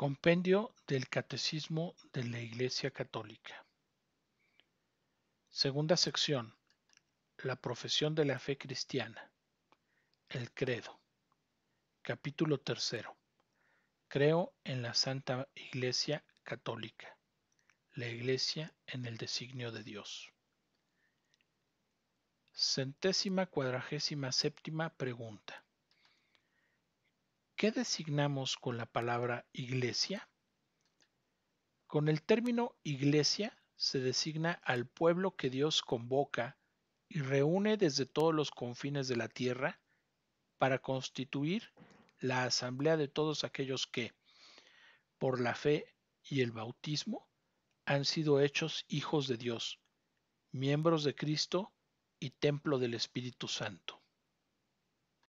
Compendio del Catecismo de la Iglesia Católica. Segunda sección. La profesión de la fe cristiana. El credo. Capítulo tercero. Creo en la Santa Iglesia Católica. La Iglesia en el designio de Dios. Centésima cuadragésima séptima pregunta. ¿Qué designamos con la palabra iglesia? Con el término iglesia se designa al pueblo que Dios convoca y reúne desde todos los confines de la tierra para constituir la asamblea de todos aquellos que, por la fe y el bautismo, han sido hechos hijos de Dios, miembros de Cristo y templo del Espíritu Santo.